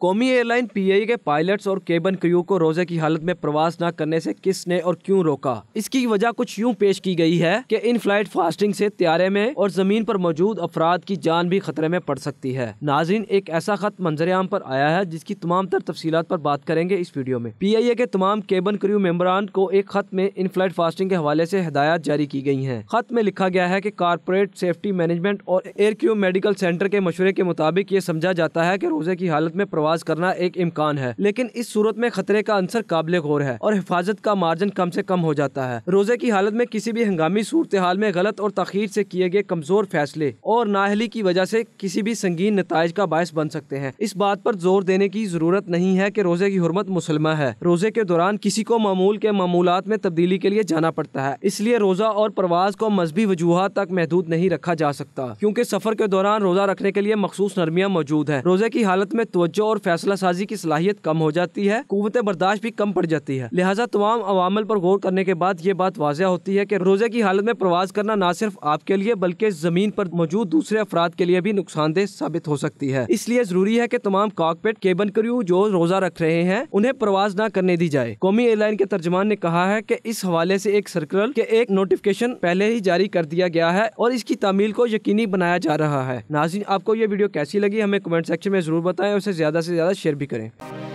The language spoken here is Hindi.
कौमी एयरलाइन आई के पायलट्स और केबन क्रू को रोजे की हालत में प्रवास न करने से किसने और क्यों रोका इसकी वजह कुछ यूं पेश की गई है कि इन फ्लाइट फास्टिंग से त्यारे में और जमीन पर मौजूद अफराद की जान भी खतरे में पड़ सकती है नाजरीन एक ऐसा खत मंजर आम आरोप आया है जिसकी तमाम तर तफसी आरोप बात करेंगे इस वीडियो में पी आई ए के तमाम केबन क्रू मेम्बरान को एक खत में इन फ्लाइट फास्टिंग के हवाले ऐसी हदायत जारी की गयी है खत में लिखा गया है की कारपोरेट सेफ्टी मैनेजमेंट और एयर क्यू मेडिकल सेंटर के मशवरे के मुताबिक ये समझा जाता है की रोजे की हालत में प्रवास परवाज करना एक इम्कान है लेकिन इस सूरत में खतरे का अंसर काबिल गौर है और हिफाजत का मार्जिन कम से कम हो जाता है रोजे की हालत में किसी भी हंगामी सूरत हाल में गलत और तखीर से किए गए कमजोर फैसले और नाहली की वजह से किसी भी संगीन नतज का बायस बन सकते हैं इस बात पर जोर देने की जरूरत नहीं है की रोजे की हरमत मुसलमा है रोजे के दौरान किसी को मामूल के मामूलत में तब्दीली के लिए जाना पड़ता है इसलिए रोजा और परवाज को मजहबी वजूहत तक महदूद नहीं रखा जा सकता क्योंकि सफर के दौरान रोजा रखने के लिए मखसूस नरमियाँ मौजूद है रोजे की हालत में तोजो और और फैसला साजी की सलाहियत कम हो जाती है कुत बर्दाश्त भी कम पड़ जाती है लिहाजा तमाम अवामल पर गौर करने के बाद ये बात वाजह होती है की रोजे की हालत में प्रवास करना न सिर्फ आपके लिए बल्कि जमीन पर मौजूद दूसरे अफराद के लिए भी नुकसानदेह साबित हो सकती है इसलिए जरूरी है की तमाम कॉकपेट केबन क्रू जो रोजा रख रहे हैं उन्हें प्रवास न करने दी जाए कौमी एयरलाइन के तर्जमान ने कहा है की इस हवाले ऐसी एक सर्कल के एक नोटिफिकेशन पहले ही जारी कर दिया गया है और इसकी तमील को यकीनी बनाया जा रहा है नाजिन आपको ये वीडियो कैसी लगी हमें कमेंट सेक्शन में जरूर बताएं उसे ज्यादा से ज़्यादा शेयर भी करें